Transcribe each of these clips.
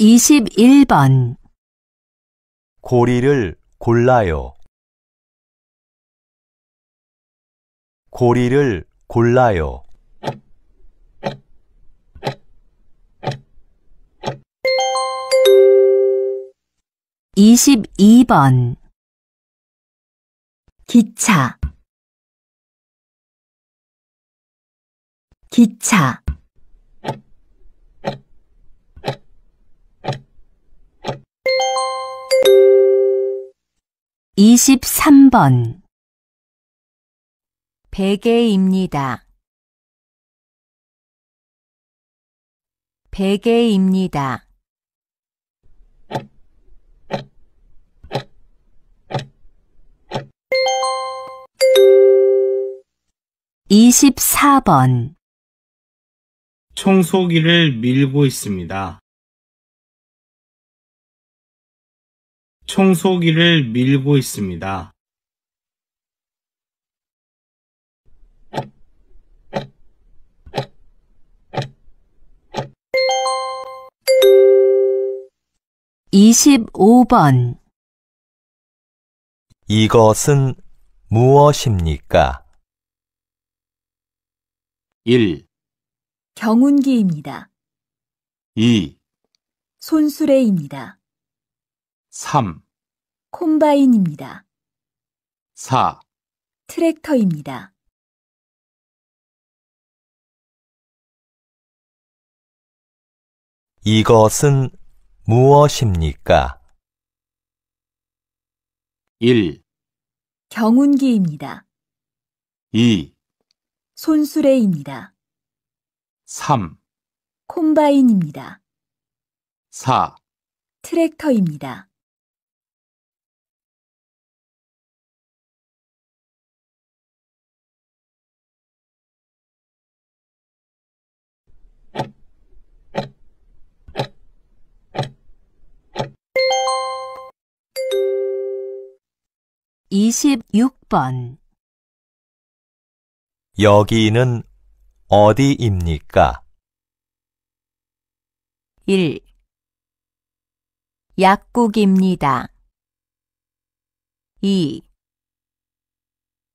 21번 고리를 골라요. 고리를 골라요. 이십번 기차 기차 23번 베개입니다. 베개입니다. 이십번 청소기를 밀고 있습니다. 청소기를 밀고 있습니다. 이십번 이것은 무엇입니까? 1, 경운기입니다. 2, 손수레입니다. 3. 콤바인입니다. 4. 트랙터입니다. '이것은 무엇입니까?' 1. 경운기입니다. 2. 손수레입니다. 3. 콤바인입니다. 4. 트랙터입니다. 26번 여기는 어디입니까? 1. 약국입니다. 2.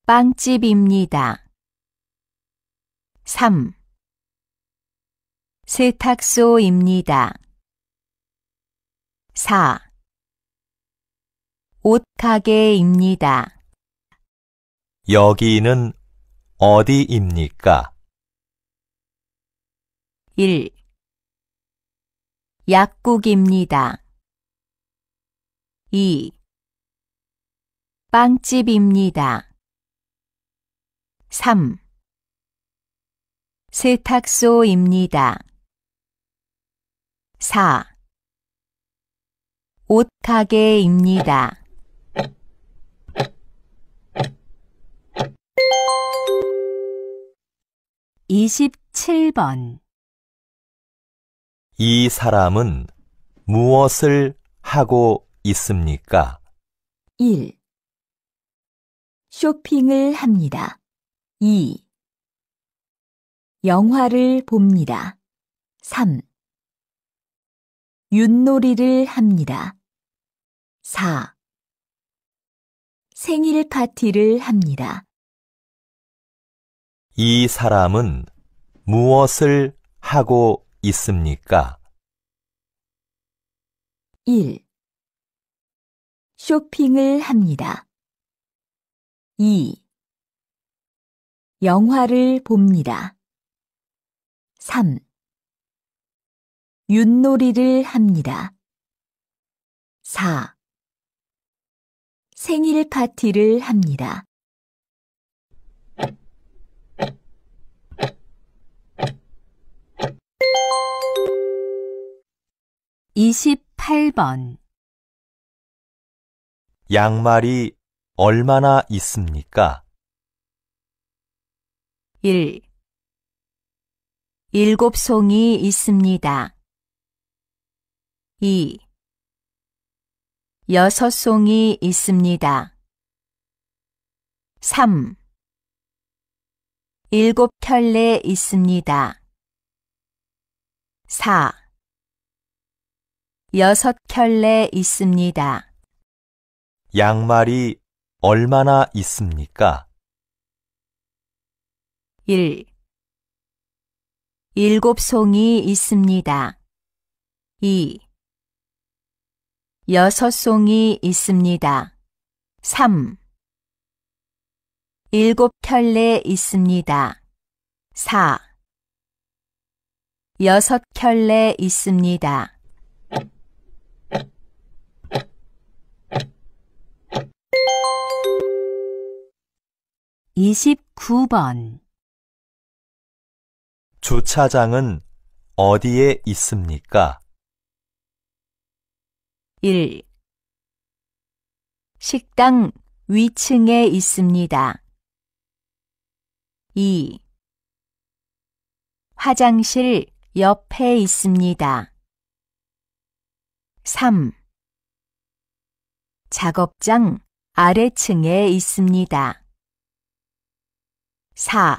빵집입니다. 3. 세탁소입니다. 4. 옷가게입니다. 여기는 어디입니까? 1. 약국입니다. 2. 빵집입니다. 3. 세탁소입니다. 4. 옷가게입니다. 27번 이 사람은 무엇을 하고 있습니까? 1. 쇼핑을 합니다. 2. 영화를 봅니다. 3. 윷놀이를 합니다. 4. 생일 파티를 합니다. 이 사람은 무엇을 하고 있습니까? 1. 쇼핑을 합니다. 2. 영화를 봅니다. 3. 윷놀이를 합니다. 4. 생일 파티를 합니다. 28번 양말이 얼마나 있습니까? 1. 일곱 송이 있습니다. 2. 여섯 송이 있습니다. 3. 일곱 켤레 있습니다. 4. 여섯 켤레 있습니다. 양말이 얼마나 있습니까? 1. 일곱 송이 있습니다. 2. 여섯 송이 있습니다. 3. 일곱 켤레 있습니다. 4. 여섯 켤레 있습니다. 2 9번 주차장은 어디에 있습니까? 1. 식당 위층에 있습니다. 2. 화장실 옆에 있습니다. 3. 작업장 아래층에 있습니다. 4.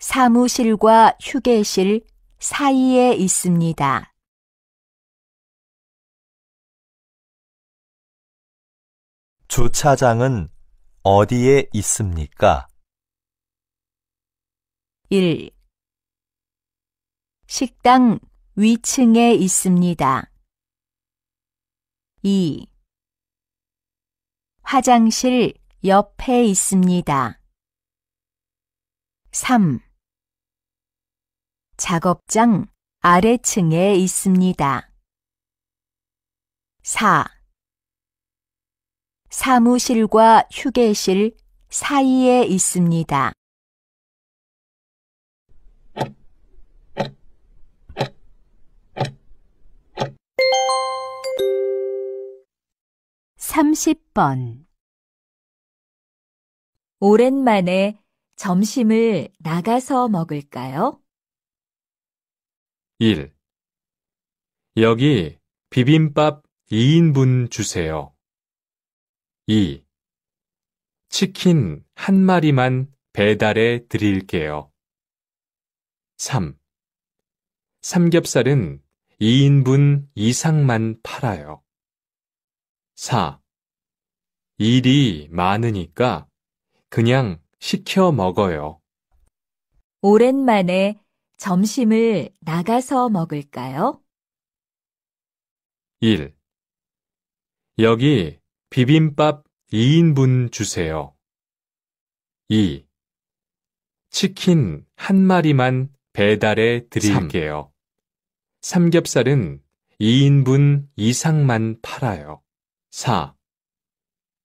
사무실과 휴게실 사이에 있습니다. '주차장은 어디에 있습니까?' 1. 식당 위층에 있습니다. 2. 화장실 옆에 있습니다. 3. 작업장 아래층에 있습니다. 4. 사무실과 휴게실 사이에 있습니다. 30번 오랜만에 점심을 나가서 먹을까요? 1. 여기 비빔밥 2인분 주세요. 2. 치킨 한 마리만 배달해 드릴게요. 3. 삼겹살은 2인분 이상만 팔아요. 4. 일이 많으니까 그냥 시켜 먹어요. 오랜만에 점심을 나가서 먹을까요? 1. 여기 비빔밥 2인분 주세요. 2. 치킨 한 마리만 배달해 드릴게요. 3. 삼겹살은 2인분 이상만 팔아요. 4.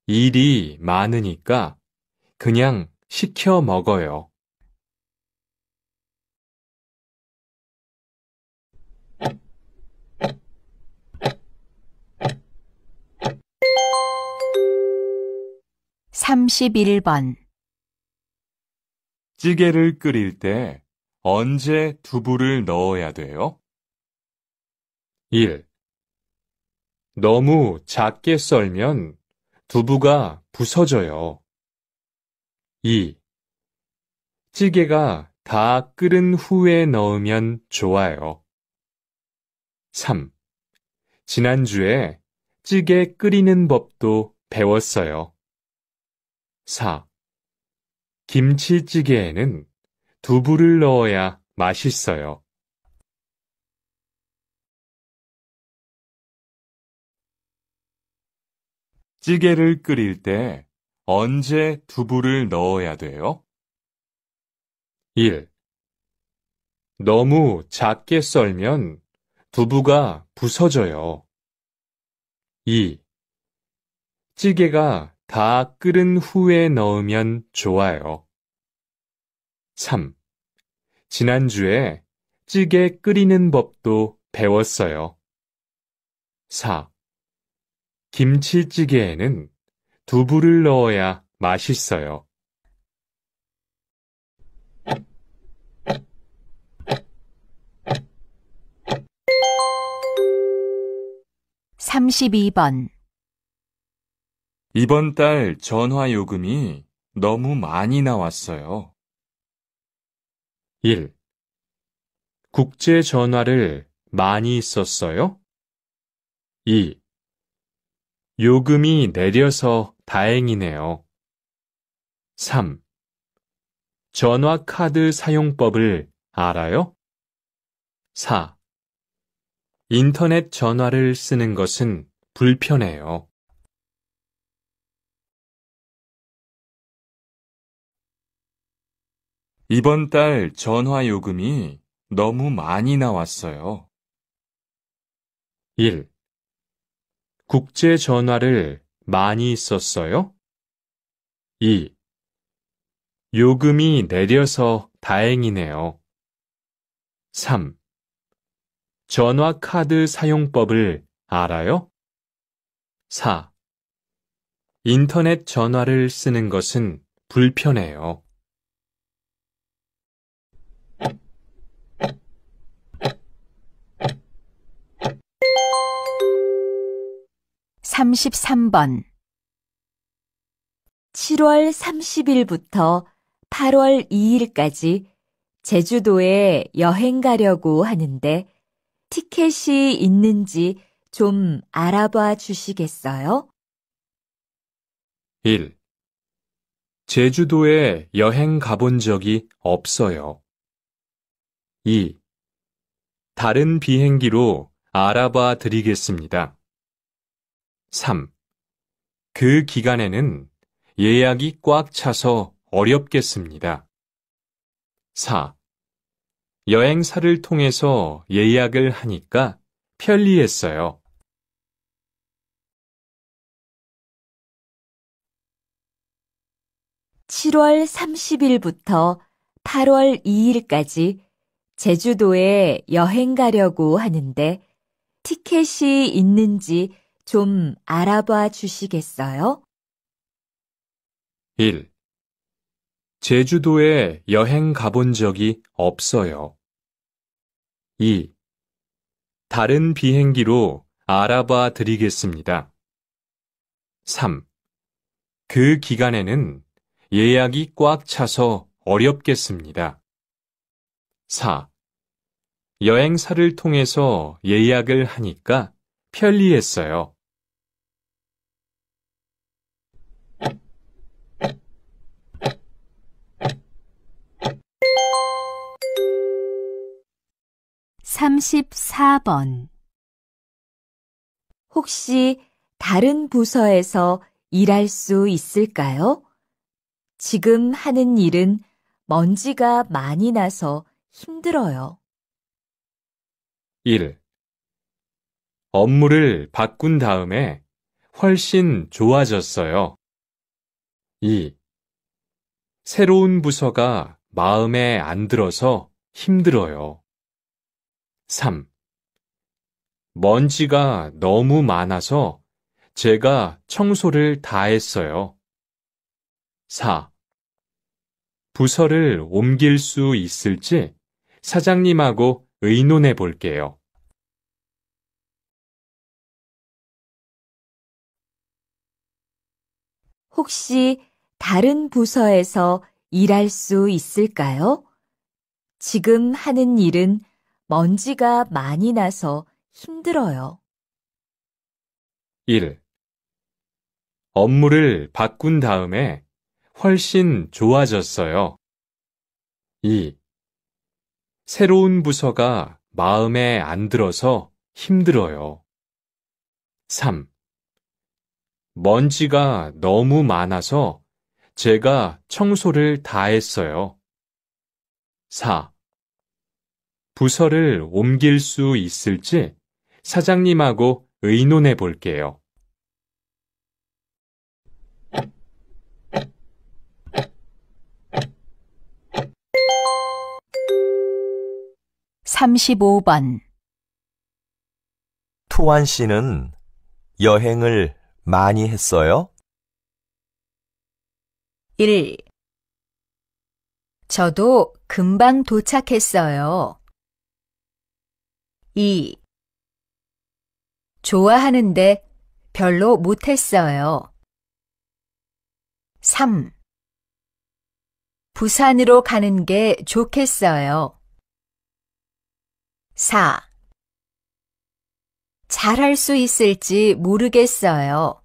일이 많으니까 그냥 시켜 먹어요. 3 1번 찌개를 끓일 때 언제 두부를 넣어야 돼요? 1. 너무 작게 썰면 두부가 부서져요. 2. 찌개가 다 끓은 후에 넣으면 좋아요. 3. 지난주에 찌개 끓이는 법도 배웠어요. 4. 김치찌개에는 두부를 넣어야 맛있어요. 찌개를 끓일 때 언제 두부를 넣어야 돼요? 1. 너무 작게 썰면 두부가 부서져요. 2. 찌개가 다 끓은 후에 넣으면 좋아요. 3. 지난주에 찌개 끓이는 법도 배웠어요. 4. 김치찌개에는 두부를 넣어야 맛있어요. 3 2번 이번 달 전화 요금이 너무 많이 나왔어요. 1. 국제 전화를 많이 썼어요? 2. 요금이 내려서 다행이네요. 3. 전화 카드 사용법을 알아요? 4. 인터넷 전화를 쓰는 것은 불편해요. 이번 달 전화 요금이 너무 많이 나왔어요. 1. 국제 전화를 많이 썼어요? 2. 요금이 내려서 다행이네요. 3. 전화 카드 사용법을 알아요? 4. 인터넷 전화를 쓰는 것은 불편해요. 33번 7월 30일부터 8월 2일까지 제주도에 여행 가려고 하는데 티켓이 있는지 좀 알아봐 주시겠어요? 1. 제주도에 여행 가본 적이 없어요. 2. 다른 비행기로 알아봐 드리겠습니다. 3. 그 기간에는 예약이 꽉 차서 어렵겠습니다. 4. 여행사를 통해서 예약을 하니까 편리했어요. 7월 30일부터 8월 2일까지 제주도에 여행 가려고 하는데 티켓이 있는지 좀 알아봐 주시겠어요? 1. 제주도에 여행 가본 적이 없어요. 2. 다른 비행기로 알아봐 드리겠습니다. 3. 그 기간에는 예약이 꽉 차서 어렵겠습니다. 4. 여행사를 통해서 예약을 하니까 편리했어요. 34번 혹시 다른 부서에서 일할 수 있을까요? 지금 하는 일은 먼지가 많이 나서 힘들어요. 1. 업무를 바꾼 다음에 훨씬 좋아졌어요. 2. 새로운 부서가 마음에 안 들어서 힘들어요. 3. 먼지가 너무 많아서 제가 청소를 다 했어요. 4. 부서를 옮길 수 있을지 사장님하고 의논해 볼게요. '혹시 다른 부서에서 일할 수 있을까요? 지금 하는 일은 먼지가 많이 나서 힘들어요. 1. 업무를 바꾼 다음에 훨씬 좋아졌어요. 2. 새로운 부서가 마음에 안 들어서 힘들어요. 3. 먼지가 너무 많아서 제가 청소를 다 했어요. 4. 부서를 옮길 수 있을지 사장님하고 의논해 볼게요. (35번) 투완 씨는 여행을 많이 했어요? 1. 저도 금방 도착했어요. 2. 좋아하는데 별로 못했어요. 3. 부산으로 가는 게 좋겠어요. 4. 잘할 수 있을지 모르겠어요.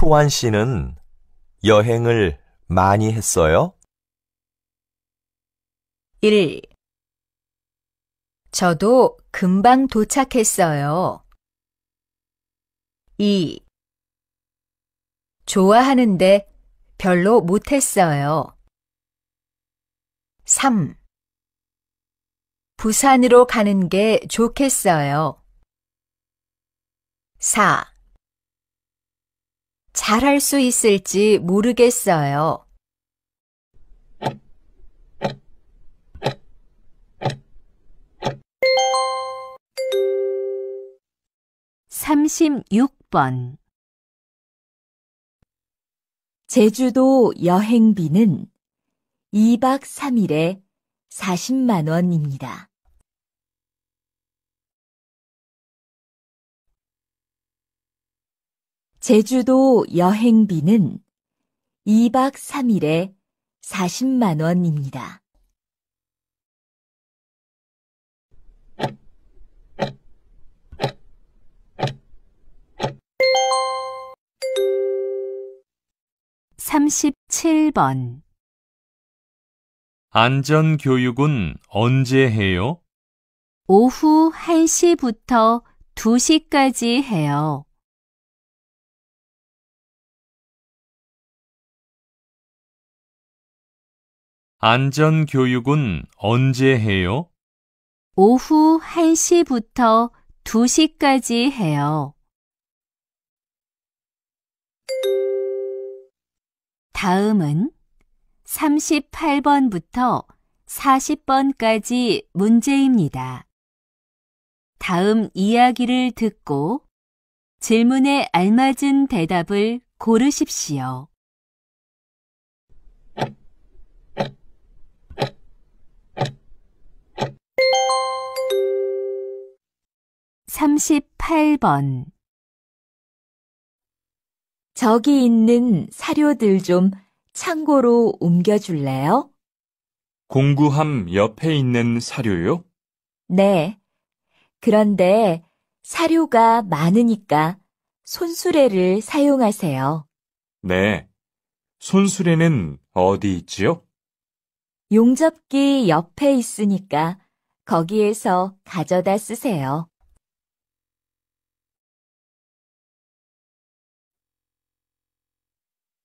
초완 씨는 여행을 많이 했어요? 1. 저도 금방 도착했어요. 2. 좋아하는데 별로 못했어요. 3. 부산으로 가는 게 좋겠어요. 4. 잘할 수 있을지 모르겠어요. 3 6번 제주도 여행비는 2박 3일에 40만 원입니다. 제주도 여행비는 2박 3일에 40만 원입니다. 3 7번 안전교육은 언제 해요? 오후 1시부터 2시까지 해요. 안전교육은 언제 해요? 오후 1시부터 2시까지 해요. 다음은 38번부터 40번까지 문제입니다. 다음 이야기를 듣고 질문에 알맞은 대답을 고르십시오. 38번 저기 있는 사료들 좀 창고로 옮겨줄래요? 공구함 옆에 있는 사료요? 네. 그런데 사료가 많으니까 손수레를 사용하세요. 네. 손수레는 어디 있지요? 용접기 옆에 있으니까 거기에서 가져다 쓰세요.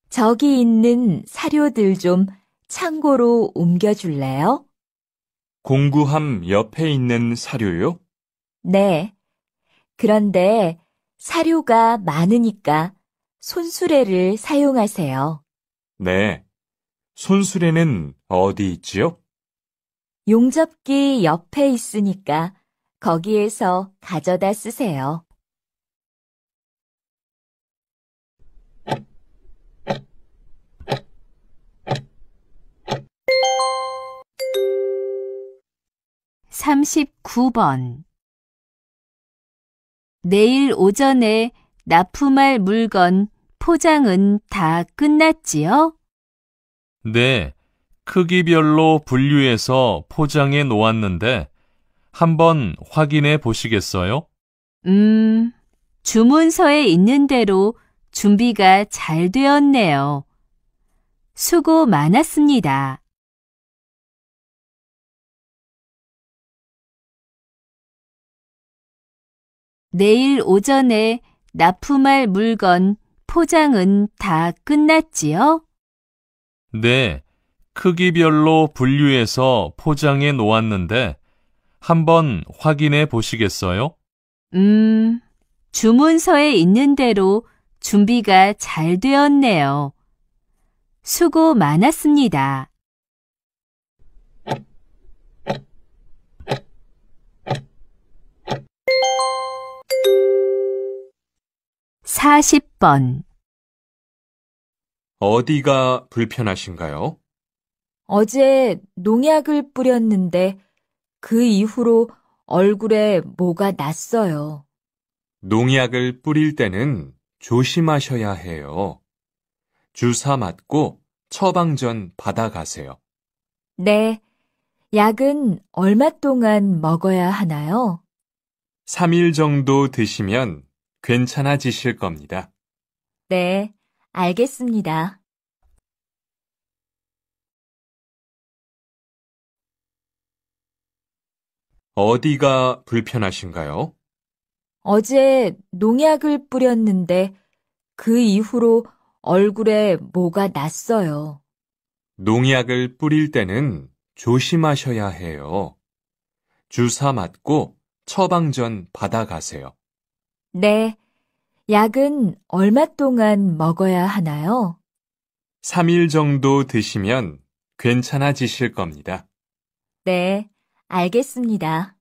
저기 있는 사료들 좀 창고로 옮겨줄래요? 공구함 옆에 있는 사료요? 네. 그런데 사료가 많으니까 손수레를 사용하세요. 네. 손수레는 어디 있지요? 용접기 옆에 있으니까 거기에서 가져다 쓰세요. 3 9번 내일 오전에 납품할 물건 포장은 다 끝났지요? 네, 크기별로 분류해서 포장해 놓았는데 한번 확인해 보시겠어요? 음, 주문서에 있는 대로 준비가 잘 되었네요. 수고 많았습니다. 내일 오전에 납품할 물건 포장은 다 끝났지요? 네, 크기별로 분류해서 포장해 놓았는데 한번 확인해 보시겠어요? 음, 주문서에 있는 대로 준비가 잘 되었네요. 수고 많았습니다. (40번) 어디가 불편하신가요? 어제 농약을 뿌렸는데 그 이후로 얼굴에 뭐가 났어요. 농약을 뿌릴 때는 조심하셔야 해요. 주사 맞고 처방전 받아가세요. 네. 약은 얼마 동안 먹어야 하나요? 3일 정도 드시면 괜찮아지실 겁니다. 네, 알겠습니다. 어디가 불편하신가요? 어제 농약을 뿌렸는데 그 이후로 얼굴에 뭐가 났어요. 농약을 뿌릴 때는 조심하셔야 해요. 주사 맞고 처방전 받아가세요. 네. 약은 얼마 동안 먹어야 하나요? 3일 정도 드시면 괜찮아지실 겁니다. 네. 알겠습니다.